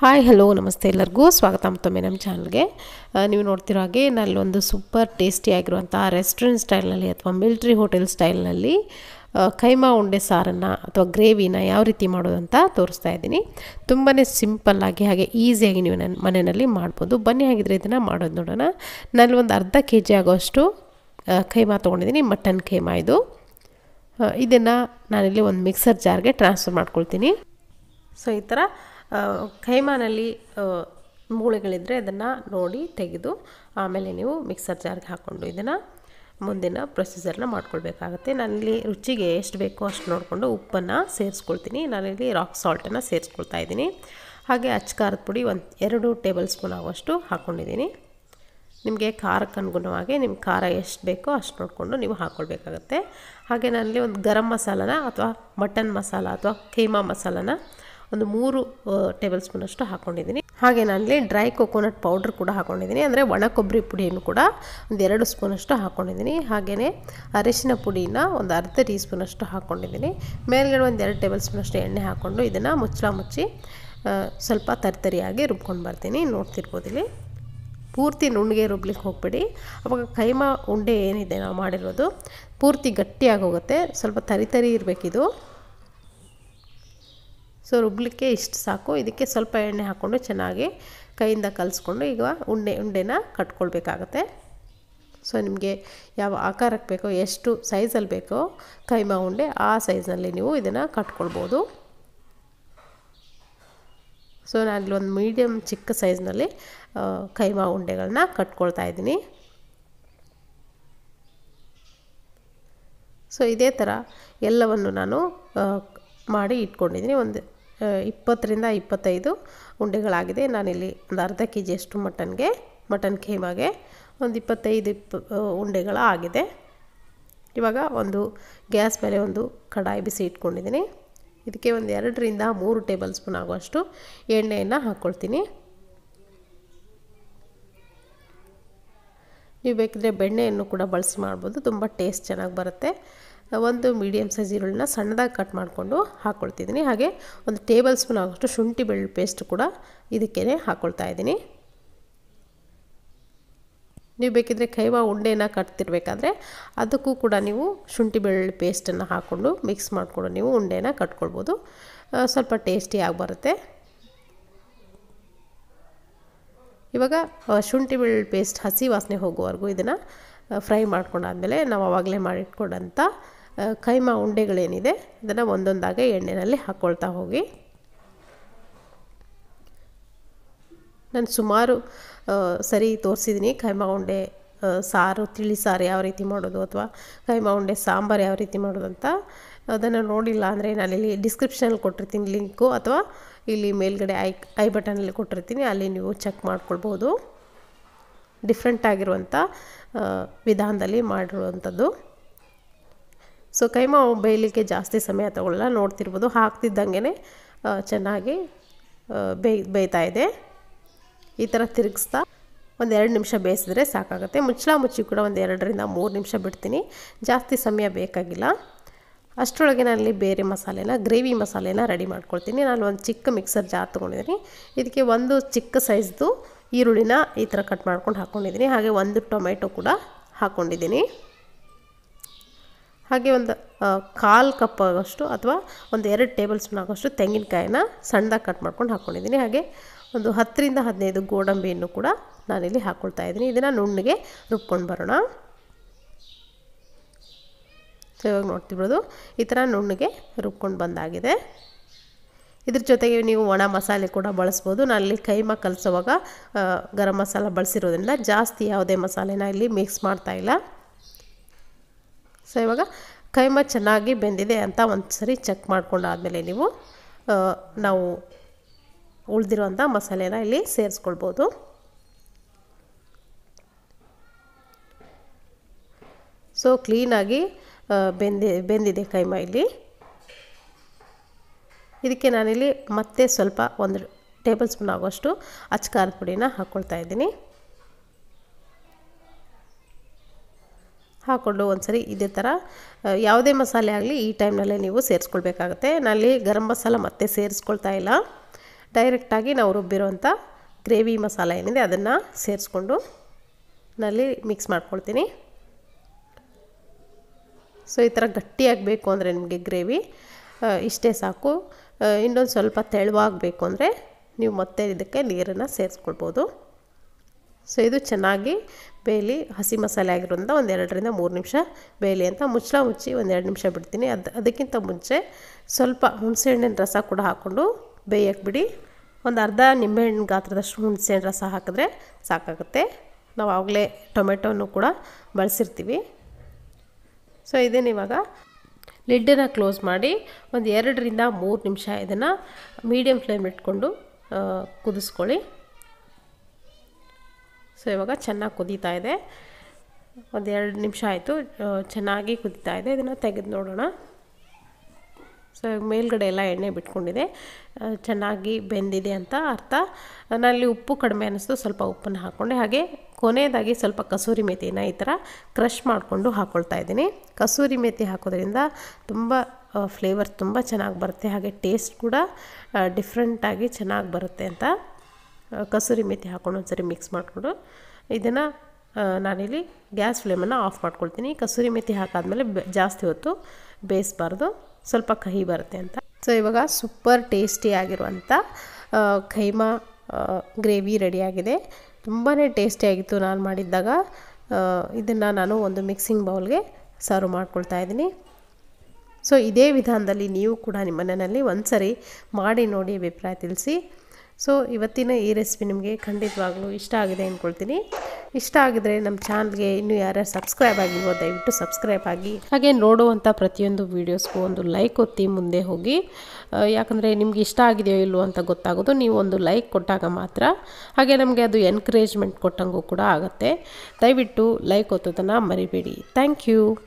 hi hello ನಮಸ್ತೆ ಎಲ್ಲರಿಗೂ ಸ್ವಾಗತ ಮತ್ತೊಮ್ಮೆ ನಮ್ಮ ಚಾನಲ್ಗೆ ನೀವು ನೋಡ್ತಿರೋ ಹಾಗೆ ನಲ್ಲೊಂದು ಸೂಪರ್ ಟೇಸ್ಟಿಯಾಗಿರುವಂಥ ರೆಸ್ಟೋರೆಂಟ್ ಸ್ಟೈಲ್ನಲ್ಲಿ ಅಥವಾ ಮಿಲ್ಟ್ರಿ ಹೋಟೆಲ್ ಸ್ಟೈಲ್ನಲ್ಲಿ ಕೈಮಾ ಉಂಡೆ ಸಾರನ್ನು ಅಥವಾ ಗ್ರೇವಿನ ಯಾವ ರೀತಿ ಮಾಡೋದು ಅಂತ ತೋರಿಸ್ತಾ ಇದ್ದೀನಿ ತುಂಬಾ ಸಿಂಪಲ್ಲಾಗಿ ಹಾಗೆ ಈಸಿಯಾಗಿ ನೀವು ನನ್ನ ಮನೆಯಲ್ಲಿ ಮಾಡ್ಬೋದು ಬನ್ನಿ ಹಾಗಿದ್ರೆ ಇದನ್ನು ಮಾಡೋದು ನೋಡೋಣ ನಾನು ಒಂದು ಅರ್ಧ ಕೆ ಜಿ ಆಗೋಷ್ಟು ಕೈಮಾ ತೊಗೊಂಡಿದ್ದೀನಿ ಮಟನ್ ಕೈಮಾ ಇದು ಇದನ್ನು ನಾನಿಲ್ಲಿ ಒಂದು ಮಿಕ್ಸರ್ ಜಾರ್ಗೆ ಟ್ರಾನ್ಸ್ಫರ್ ಮಾಡ್ಕೊಳ್ತೀನಿ ಸೊ ಈ ಥರ ಕೈಮಾನಲ್ಲಿ ಮೂಳೆಗಳಿದ್ದರೆ ಅದನ್ನು ನೋಡಿ ತೆಗೆದು ಆಮೇಲೆ ನೀವು ಮಿಕ್ಸರ್ ಜಾರ್ಗೆ ಹಾಕ್ಕೊಂಡು ಇದನ್ನು ಮುಂದಿನ ಪ್ರೊಸೀಜರ್ನ ಮಾಡ್ಕೊಳ್ಬೇಕಾಗುತ್ತೆ ನಾನಿಲ್ಲಿ ರುಚಿಗೆ ಎಷ್ಟು ಬೇಕೋ ಅಷ್ಟು ನೋಡಿಕೊಂಡು ಉಪ್ಪನ್ನು ಸೇರಿಸ್ಕೊಳ್ತೀನಿ ನಾನಿಲ್ಲಿ ರಾಕ್ ಸಾಲ್ಟನ್ನು ಸೇರಿಸ್ಕೊಳ್ತಾ ಇದ್ದೀನಿ ಹಾಗೆ ಖಾರದ ಪುಡಿ ಒಂದು ಎರಡು ಟೇಬಲ್ ಸ್ಪೂನ್ ಆಗುವಷ್ಟು ಹಾಕ್ಕೊಂಡಿದ್ದೀನಿ ನಿಮಗೆ ಖಾರಕ್ಕೆ ಅನುಗುಣವಾಗಿ ನಿಮ್ಮ ಖಾರ ಎಷ್ಟು ಬೇಕೋ ಅಷ್ಟು ನೋಡಿಕೊಂಡು ನೀವು ಹಾಕ್ಕೊಳ್ಬೇಕಾಗತ್ತೆ ಹಾಗೆ ನಾನಲ್ಲಿ ಒಂದು ಗರಂ ಮಸಾಲನ ಅಥವಾ ಮಟನ್ ಮಸಾಲ ಅಥವಾ ಖೈಮಾ ಮಸಾಲನ ಒಂದು ಮೂರು ಟೇಬಲ್ ಸ್ಪೂನ್ ಅಷ್ಟು ಹಾಕೊಂಡಿದ್ದೀನಿ ಹಾಗೆ ನಾನಿಲ್ಲಿ ಡ್ರೈ ಕೊಕೋನಟ್ ಪೌಡ್ರ್ ಕೂಡ ಹಾಕೊಂಡಿದ್ದೀನಿ ಅಂದರೆ ಒಣ ಕೊಬ್ಬರಿ ಪುಡಿಯನ್ನು ಕೂಡ ಒಂದು ಎರಡು ಸ್ಪೂನಷ್ಟು ಹಾಕೊಂಡಿದ್ದೀನಿ ಹಾಗೆಯೇ ಅರಿಶಿನ ಪುಡಿನ ಒಂದು ಅರ್ಧ ಟೀ ಸ್ಪೂನಷ್ಟು ಹಾಕ್ಕೊಂಡಿದ್ದೀನಿ ಮೇಲ್ಗಡೆ ಒಂದು ಎರಡು ಟೇಬಲ್ ಸ್ಪೂನಷ್ಟು ಎಣ್ಣೆ ಹಾಕ್ಕೊಂಡು ಇದನ್ನು ಮುಚ್ಚಳ ಮುಚ್ಚಿ ಸ್ವಲ್ಪ ತರ್ತರಿಯಾಗಿ ರುಬ್ಕೊಂಡು ಬರ್ತೀನಿ ನೋಡ್ತಿರ್ಬೋದು ಇಲ್ಲಿ ಪೂರ್ತಿ ನುಣ್ಣಗೆ ರುಬ್ಲಿಕ್ಕೆ ಹೋಗ್ಬಿಡಿ ಅವಾಗ ಕೈಮ ಉಂಡೆ ಏನಿದೆ ನಾವು ಮಾಡಿರೋದು ಪೂರ್ತಿ ಗಟ್ಟಿಯಾಗಿ ಹೋಗುತ್ತೆ ಸ್ವಲ್ಪ ತರಿತರಿ ಇರಬೇಕಿದು ಸೊ ರುಬ್ಲಿಕ್ಕೆ ಇಷ್ಟು ಸಾಕು ಇದಕ್ಕೆ ಸ್ವಲ್ಪ ಎಣ್ಣೆ ಹಾಕ್ಕೊಂಡು ಚೆನ್ನಾಗಿ ಕೈಯಿಂದ ಕಲಿಸ್ಕೊಂಡು ಈಗ ಉಂಡೆ ಉಂಡೆನ ಕಟ್ಕೊಳ್ಬೇಕಾಗತ್ತೆ ಸೊ ನಿಮಗೆ ಯಾವ ಆಕಾರಕ್ಕೆ ಬೇಕೋ ಎಷ್ಟು ಸೈಜಲ್ಲಿ ಬೇಕೋ ಕೈಮಾ ಉಂಡೆ ಆ ಸೈಜ್ನಲ್ಲಿ ನೀವು ಇದನ್ನು ಕಟ್ಕೊಳ್ಬೋದು ಸೊ ನಾನು ಇಲ್ಲಿ ಒಂದು ಮೀಡಿಯಮ್ ಚಿಕ್ಕ ಸೈಜ್ನಲ್ಲಿ ಕೈಮಾ ಉಂಡೆಗಳನ್ನ ಕಟ್ಕೊಳ್ತಾ ಇದ್ದೀನಿ ಸೊ ಇದೇ ಥರ ಎಲ್ಲವನ್ನು ನಾನು ಮಾಡಿ ಇಟ್ಕೊಂಡಿದ್ದೀನಿ ಒಂದು ಇಪ್ಪತ್ತರಿಂದ ಇಪ್ಪತ್ತೈದು ಉಂಡೆಗಳಾಗಿದೆ ನಾನಿಲ್ಲಿ ಒಂದು ಅರ್ಧ ಕೆ ಜಿಯಷ್ಟು ಮಟನ್ಗೆ ಮಟನ್ ಖೇಮಾಗೆ ಒಂದು ಇಪ್ಪತ್ತೈದು ಇಪ್ಪ ಉಂಡೆಗಳ ಆಗಿದೆ ಇವಾಗ ಒಂದು ಗ್ಯಾಸ್ ಮೇಲೆ ಒಂದು ಕಡಾಯಿ ಬಿಸಿ ಇಟ್ಕೊಂಡಿದ್ದೀನಿ ಇದಕ್ಕೆ ಒಂದು ಎರಡರಿಂದ ಮೂರು ಟೇಬಲ್ ಸ್ಪೂನ್ ಆಗುವಷ್ಟು ಎಣ್ಣೆಯನ್ನು ಹಾಕ್ಕೊಳ್ತೀನಿ ನೀವು ಬೇಕಿದ್ರೆ ಬೆಣ್ಣೆಯನ್ನು ಕೂಡ ಬಳಸಿ ಮಾಡ್ಬೋದು ತುಂಬ ಟೇಸ್ಟ್ ಚೆನ್ನಾಗಿ ಬರುತ್ತೆ ಒಂದು ಮೀಡಿಯಮ್ ಸೈಜ್ ಈರುಳ್ಳಿನ ಸಣ್ಣದಾಗಿ ಕಟ್ ಮಾಡಿಕೊಂಡು ಹಾಕ್ಕೊಳ್ತಿದ್ದೀನಿ ಹಾಗೆ ಒಂದು ಟೇಬಲ್ ಸ್ಪೂನ್ ಆಗೋಷ್ಟು ಶುಂಠಿ ಬೆಳ್ಳುಳ್ಳಿ ಪೇಸ್ಟ್ ಕೂಡ ಇದಕ್ಕೇ ಹಾಕ್ಕೊಳ್ತಾ ಇದ್ದೀನಿ ನೀವು ಬೇಕಿದ್ರೆ ಕೈವಾ ಉಂಡೆನ ಕಟ್ತಿರ್ಬೇಕಾದ್ರೆ ಅದಕ್ಕೂ ಕೂಡ ನೀವು ಶುಂಠಿ ಬೆಳ್ಳುಳ್ಳಿ ಪೇಸ್ಟನ್ನು ಹಾಕ್ಕೊಂಡು ಮಿಕ್ಸ್ ಮಾಡಿಕೊಂಡು ನೀವು ಉಂಡೆನ ಕಟ್ಕೊಳ್ಬೋದು ಸ್ವಲ್ಪ ಟೇಸ್ಟಿ ಆಗಿ ಬರುತ್ತೆ ಇವಾಗ ಶುಂಠಿ ಬೆಳ್ಳುಳ್ಳಿ ಪೇಸ್ಟ್ ಹಸಿ ವಾಸನೆ ಹೋಗುವವರೆಗೂ ಇದನ್ನು ಫ್ರೈ ಮಾಡ್ಕೊಂಡಾದ್ಮೇಲೆ ನಾವು ಆವಾಗಲೇ ಮಾಡಿಟ್ಕೊಂಡಂಥ ಕೈಮಾ ಉಂಡೆಗಳೇನಿದೆ ಅದನ್ನು ಒಂದೊಂದಾಗೆ ಎಣ್ಣೆಯಲ್ಲಿ ಹಾಕ್ಕೊಳ್ತಾ ಹೋಗಿ ನಾನು ಸುಮಾರು ಸರಿ ತೋರಿಸಿದ್ದೀನಿ ಕೈಮಾ ಉಂಡೆ ಸಾರು ತಿಳಿ ಸಾರು ಯಾವ ರೀತಿ ಮಾಡೋದು ಅಥವಾ ಕೈಮಾ ಉಂಡೆ ಸಾಂಬಾರು ಯಾವ ರೀತಿ ಮಾಡೋದು ಅಂತ ಅದನ್ನು ನೋಡಿಲ್ಲ ಅಂದರೆ ನಾನಿಲ್ಲಿ ಡಿಸ್ಕ್ರಿಪ್ಷನಲ್ಲಿ ಕೊಟ್ಟಿರ್ತೀನಿ ಲಿಂಕು ಅಥವಾ ಇಲ್ಲಿ ಮೇಲ್ಗಡೆ ಐ ಐ ಬಟನಲ್ಲಿ ಕೊಟ್ಟಿರ್ತೀನಿ ಅಲ್ಲಿ ನೀವು ಚೆಕ್ ಮಾಡ್ಕೊಳ್ಬೋದು ಡಿಫ್ರೆಂಟ್ ಆಗಿರುವಂಥ ವಿಧಾನದಲ್ಲಿ ಮಾಡಿರುವಂಥದ್ದು ಸೊ ಕೈಮಾ ಬೇಯಲಿಕ್ಕೆ ಜಾಸ್ತಿ ಸಮಯ ತಗೊಳ್ಳಲ್ಲ ನೋಡ್ತಿರ್ಬೋದು ಹಾಕ್ತಿದ್ದಂಗೆ ಚೆನ್ನಾಗಿ ಬೇಯ್ ಬೇಯ್ತಾ ಇದೆ ಈ ಥರ ತಿರುಗಿಸ್ತಾ ಒಂದು ಎರಡು ನಿಮಿಷ ಬೇಯಿಸಿದ್ರೆ ಸಾಕಾಗುತ್ತೆ ಮುಚ್ಚಳ ಮುಚ್ಚಿ ಕೂಡ ಒಂದು ಎರಡರಿಂದ ಮೂರು ನಿಮಿಷ ಬಿಡ್ತೀನಿ ಜಾಸ್ತಿ ಸಮಯ ಬೇಕಾಗಿಲ್ಲ ಅಷ್ಟರೊಳಗೆ ನಾನಲ್ಲಿ ಬೇರೆ ಮಸಾಲೆನ ಗ್ರೇವಿ ಮಸಾಲೆನ ರೆಡಿ ಮಾಡ್ಕೊಳ್ತೀನಿ ನಾನು ಒಂದು ಚಿಕ್ಕ ಮಿಕ್ಸರ್ ಜಾ ತೊಗೊಂಡಿದ್ದೀನಿ ಇದಕ್ಕೆ ಒಂದು ಚಿಕ್ಕ ಸೈಜ್ದು ಈರುಳ್ಳಿನ ಈ ಥರ ಕಟ್ ಮಾಡ್ಕೊಂಡು ಹಾಕ್ಕೊಂಡಿದ್ದೀನಿ ಹಾಗೆ ಒಂದು ಟೊಮೆಟೊ ಕೂಡ ಹಾಕ್ಕೊಂಡಿದ್ದೀನಿ ಹಾಗೆ ಒಂದು ಕಾಲು ಕಪ್ ಆಗೋಷ್ಟು ಅಥವಾ ಒಂದು ಎರಡು ಟೇಬಲ್ ಸ್ಪೂನ್ ಆಗೋಷ್ಟು ತೆಂಗಿನಕಾಯಿನ ಸಣ್ಣದಾಗಿ ಕಟ್ ಮಾಡ್ಕೊಂಡು ಹಾಕ್ಕೊಂಡಿದ್ದೀನಿ ಹಾಗೆ ಒಂದು ಹತ್ತರಿಂದ ಹದಿನೈದು ಗೋಡಂಬಿಯನ್ನು ಕೂಡ ನಾನಿಲ್ಲಿ ಹಾಕ್ಕೊಳ್ತಾ ಇದ್ದೀನಿ ಇದನ್ನು ನುಣ್ಣಗೆ ರುಬ್ಕೊಂಡು ಬರೋಣ ಸೊ ಇವಾಗ ನೋಡ್ತಿರ್ಬೋದು ಈ ಥರ ನುಣ್ಣಗೆ ರುಬ್ಕೊಂಡು ಬಂದಾಗಿದೆ ಇದ್ರ ಜೊತೆಗೆ ನೀವು ಒಣ ಮಸಾಲೆ ಕೂಡ ಬಳಸ್ಬೋದು ನಾನು ಇಲ್ಲಿ ಕೈಮ ಕಲಿಸೋವಾಗ ಗರಂ ಮಸಾಲ ಬಳಸಿರೋದ್ರಿಂದ ಜಾಸ್ತಿ ಯಾವುದೇ ಮಸಾಲೆನ ಇಲ್ಲಿ ಮಿಕ್ಸ್ ಮಾಡ್ತಾ ಇಲ್ಲ ಸೊ ಇವಾಗ ಕೈಮ ಚೆನ್ನಾಗಿ ಬೆಂದಿದೆ ಅಂತ ಒಂದು ಸರಿ ಚೆಕ್ ಮಾಡ್ಕೊಂಡಾದಮೇಲೆ ನೀವು ನಾವು ಉಳಿದಿರುವಂಥ ಮಸಾಲೆನ ಇಲ್ಲಿ ಸೇರಿಸ್ಕೊಳ್ಬೋದು ಸೊ ಕ್ಲೀನಾಗಿ ಬೆಂದಿ ಬೆಂದಿದೆ ಕೈಮ ಇಲ್ಲಿ ಇದಕ್ಕೆ ನಾನಿಲ್ಲಿ ಮತ್ತೆ ಸ್ವಲ್ಪ ಒಂದು ಟೇಬಲ್ ಸ್ಪೂನ್ ಆಗೋಷ್ಟು ಅಚ್ಚ ಖಾರದ ಪುಡಿನ ಹಾಕ್ಕೊಳ್ತಾ ಇದ್ದೀನಿ ಹಾಕ್ಕೊಂಡು ಸರಿ ಇದೇ ಥರ ಯಾವುದೇ ಮಸಾಲೆ ಆಗಲಿ ಈ ಟೈಮ್ನಲ್ಲೇ ನೀವು ಸೇರಿಸ್ಕೊಳ್ಬೇಕಾಗತ್ತೆ ನಾನಲ್ಲಿ ಗರಂ ಮಸಾಲ ಮತ್ತೆ ಸೇರಿಸ್ಕೊಳ್ತಾ ಇಲ್ಲ ಡೈರೆಕ್ಟಾಗಿ ನಾವು ರುಬ್ಬಿರೋವಂಥ ಗ್ರೇವಿ ಮಸಾಲ ಏನಿದೆ ಅದನ್ನು ಸೇರಿಸ್ಕೊಂಡು ನಲ್ಲಿ ಮಿಕ್ಸ್ ಮಾಡ್ಕೊಳ್ತೀನಿ ಸೊ ಈ ಥರ ಗಟ್ಟಿಯಾಗಬೇಕು ಅಂದರೆ ನಿಮಗೆ ಗ್ರೇವಿ ಇಷ್ಟೇ ಸಾಕು ಇನ್ನೊಂದು ಸ್ವಲ್ಪ ತೆಳುವಾಗಬೇಕು ಅಂದರೆ ನೀವು ಮತ್ತೆ ಇದಕ್ಕೆ ನೀರನ್ನು ಸೇರಿಸ್ಕೊಳ್ಬೋದು ಸೊ ಇದು ಚೆನ್ನಾಗಿ ಬೇಯಲಿ ಹಸಿ ಮಸಾಲೆ ಆಗಿರೋದ್ರಿಂದ ಒಂದು ಎರಡರಿಂದ ಮೂರು ನಿಮಿಷ ಬೇಯಲಿ ಅಂತ ಮುಚ್ಚಳ ಮುಚ್ಚಿ ಒಂದು ಎರಡು ನಿಮಿಷ ಬಿಡ್ತೀನಿ ಅದು ಅದಕ್ಕಿಂತ ಮುಂಚೆ ಸ್ವಲ್ಪ ಹಣ್ಣಿನ ರಸ ಕೂಡ ಹಾಕ್ಕೊಂಡು ಬೇಯಕ್ಕೆ ಬಿಡಿ ಒಂದು ಅರ್ಧ ನಿಂಬೆಹಣ್ಣಿನ ಗಾತ್ರದಷ್ಟು ಹುಣಸೆಹಣ್ಣು ರಸ ಹಾಕಿದ್ರೆ ಸಾಕಾಗುತ್ತೆ ನಾವು ಆಗಲೇ ಟೊಮೆಟೊನು ಕೂಡ ಬಳಸಿರ್ತೀವಿ ಸೊ ಇವಾಗ ಲಿಡ್ಡನ್ನು ಕ್ಲೋಸ್ ಮಾಡಿ ಒಂದು ಎರಡರಿಂದ ಮೂರು ನಿಮಿಷ ಇದನ್ನು ಮೀಡಿಯಮ್ ಫ್ಲೇಮ್ ಇಟ್ಕೊಂಡು ಕುದಿಸ್ಕೊಳ್ಳಿ ಸೊ ಇವಾಗ ಚೆನ್ನಾಗಿ ಕುದೀತಾ ಇದೆ ಒಂದೆರಡು ನಿಮಿಷ ಆಯಿತು ಚೆನ್ನಾಗಿ ಕುದೀತಾ ಇದೆ ಇದನ್ನು ತೆಗೆದು ನೋಡೋಣ ಸೊ ಮೇಲ್ಗಡೆ ಎಲ್ಲ ಎಣ್ಣೆ ಬಿಟ್ಕೊಂಡಿದೆ ಚೆನ್ನಾಗಿ ಬೆಂದಿದೆ ಅಂತ ಅರ್ಥ ನಾನಲ್ಲಿ ಉಪ್ಪು ಕಡಿಮೆ ಅನ್ನಿಸ್ತು ಸ್ವಲ್ಪ ಉಪ್ಪನ್ನು ಹಾಕ್ಕೊಂಡೆ ಹಾಗೆ ಕೊನೆಯದಾಗಿ ಸ್ವಲ್ಪ ಕಸೂರಿ ಮೆಥಿನ ಈ ಥರ ಕ್ರಷ್ ಮಾಡಿಕೊಂಡು ಹಾಕ್ಕೊಳ್ತಾ ಇದ್ದೀನಿ ಕಸೂರಿ ಮೆಥಿ ಹಾಕೋದ್ರಿಂದ ತುಂಬ ಫ್ಲೇವರ್ ತುಂಬ ಚೆನ್ನಾಗಿ ಬರುತ್ತೆ ಹಾಗೆ ಟೇಸ್ಟ್ ಕೂಡ ಡಿಫ್ರೆಂಟಾಗಿ ಚೆನ್ನಾಗಿ ಬರುತ್ತೆ ಅಂತ ಕಸೂರಿ ಮೆಥಿ ಹಾಕ್ಕೊಂಡು ಒಂದ್ಸರಿ ಮಿಕ್ಸ್ ಮಾಡಿಕೊಂಡು ಇದನ್ನು ನಾನಿಲ್ಲಿ ಗ್ಯಾಸ್ ಫ್ಲೇಮನ್ನು ಆಫ್ ಮಾಡ್ಕೊಳ್ತೀನಿ ಕಸೂರಿ ಮೆತಿ ಹಾಕಾದ್ಮೇಲೆ ಜಾಸ್ತಿ ಹೊತ್ತು ಬೇಯಿಸ್ಬಾರ್ದು ಸ್ವಲ್ಪ ಕಹಿ ಬರುತ್ತೆ ಅಂತ ಸೊ ಇವಾಗ ಸೂಪರ್ ಟೇಸ್ಟಿಯಾಗಿರುವಂಥ ಕೈಮಾ ಗ್ರೇವಿ ರೆಡಿಯಾಗಿದೆ ತುಂಬಾ ಟೇಸ್ಟಿಯಾಗಿತ್ತು ನಾನು ಮಾಡಿದ್ದಾಗ ಇದನ್ನು ನಾನು ಒಂದು ಮಿಕ್ಸಿಂಗ್ ಬೌಲ್ಗೆ ಸರ್ವ್ ಮಾಡ್ಕೊಳ್ತಾ ಇದ್ದೀನಿ ಸೊ ಇದೇ ವಿಧಾನದಲ್ಲಿ ನೀವು ಕೂಡ ನಿಮ್ಮ ಮನೆಯಲ್ಲಿ ಒಂದು ಸರಿ ಮಾಡಿ ನೋಡಿ ಅಭಿಪ್ರಾಯ ತಿಳಿಸಿ ಸೊ ಇವತ್ತಿನ ಈ ರೆಸಿಪಿ ನಿಮಗೆ ಖಂಡಿತವಾಗ್ಲೂ ಇಷ್ಟ ಆಗಿದೆ ಅಂದ್ಕೊಳ್ತೀನಿ ಇಷ್ಟ ಆಗಿದ್ರೆ ನಮ್ಮ ಚಾನಲ್ಗೆ ಇನ್ನೂ ಯಾರ್ಯಾರು ಸಬ್ಸ್ಕ್ರೈಬ್ ಆಗಿಲ್ವೋ ದಯವಿಟ್ಟು ಸಬ್ಸ್ಕ್ರೈಬ್ ಆಗಿ ಹಾಗೆ ನೋಡುವಂಥ ಪ್ರತಿಯೊಂದು ವೀಡಿಯೋಸ್ಗೂ ಒಂದು ಲೈಕ್ ಒತ್ತಿ ಮುಂದೆ ಹೋಗಿ ಯಾಕಂದರೆ ನಿಮ್ಗೆ ಇಷ್ಟ ಆಗಿದೆಯೋ ಇಲ್ವೋ ಅಂತ ಗೊತ್ತಾಗೋದು ನೀವು ಒಂದು ಲೈಕ್ ಕೊಟ್ಟಾಗ ಮಾತ್ರ ಹಾಗೆ ನಮಗೆ ಅದು ಎನ್ಕರೇಜ್ಮೆಂಟ್ ಕೊಟ್ಟಂಗೂ ಕೂಡ ಆಗುತ್ತೆ ದಯವಿಟ್ಟು ಲೈಕ್ ಒತ್ತೋದನ್ನು ಮರಿಬೇಡಿ ಥ್ಯಾಂಕ್ ಯು